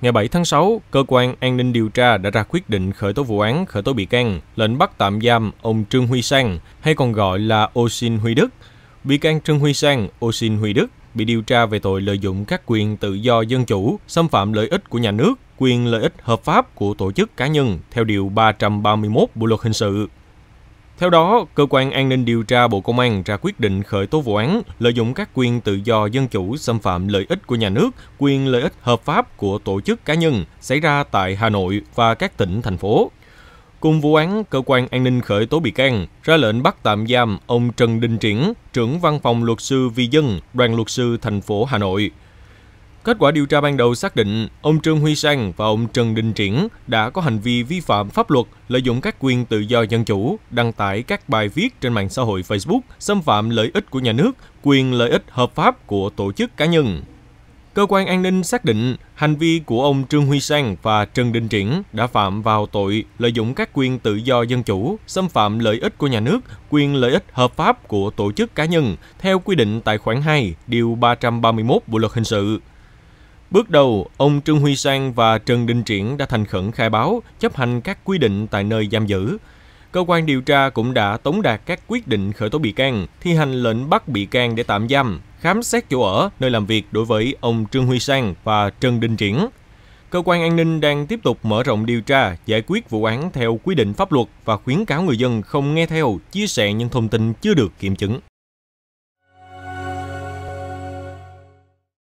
Ngày 7 tháng 6, cơ quan an ninh điều tra đã ra quyết định khởi tố vụ án, khởi tố bị can, lệnh bắt tạm giam ông Trương Huy Sang, hay còn gọi là Ô Xin Huy Đức. Bị can Trương Huy Sang, Ô Xin Huy Đức bị điều tra về tội lợi dụng các quyền tự do dân chủ, xâm phạm lợi ích của nhà nước, quyền lợi ích hợp pháp của tổ chức cá nhân theo điều 331 Bộ luật hình sự. Theo đó, Cơ quan An ninh Điều tra Bộ Công an ra quyết định khởi tố vụ án lợi dụng các quyền tự do dân chủ xâm phạm lợi ích của nhà nước, quyền lợi ích hợp pháp của tổ chức cá nhân xảy ra tại Hà Nội và các tỉnh, thành phố. Cùng vụ án, Cơ quan An ninh khởi tố bị can, ra lệnh bắt tạm giam ông Trần Đình Triển, trưởng văn phòng luật sư Vi Dân, đoàn luật sư thành phố Hà Nội – Kết quả điều tra ban đầu xác định ông Trương Huy Sang và ông Trần Đình Triển đã có hành vi vi phạm pháp luật lợi dụng các quyền tự do dân chủ, đăng tải các bài viết trên mạng xã hội Facebook xâm phạm lợi ích của nhà nước, quyền lợi ích hợp pháp của tổ chức cá nhân. Cơ quan an ninh xác định hành vi của ông Trương Huy Sang và Trần Đình Triển đã phạm vào tội lợi dụng các quyền tự do dân chủ, xâm phạm lợi ích của nhà nước, quyền lợi ích hợp pháp của tổ chức cá nhân theo quy định tại khoản 2, điều 331 Bộ luật hình sự Bước đầu, ông Trương Huy Sang và Trần Đình Triển đã thành khẩn khai báo, chấp hành các quy định tại nơi giam giữ. Cơ quan điều tra cũng đã tống đạt các quyết định khởi tố bị can, thi hành lệnh bắt bị can để tạm giam, khám xét chỗ ở, nơi làm việc đối với ông Trương Huy Sang và Trần Đình Triển. Cơ quan an ninh đang tiếp tục mở rộng điều tra, giải quyết vụ án theo quy định pháp luật và khuyến cáo người dân không nghe theo, chia sẻ những thông tin chưa được kiểm chứng.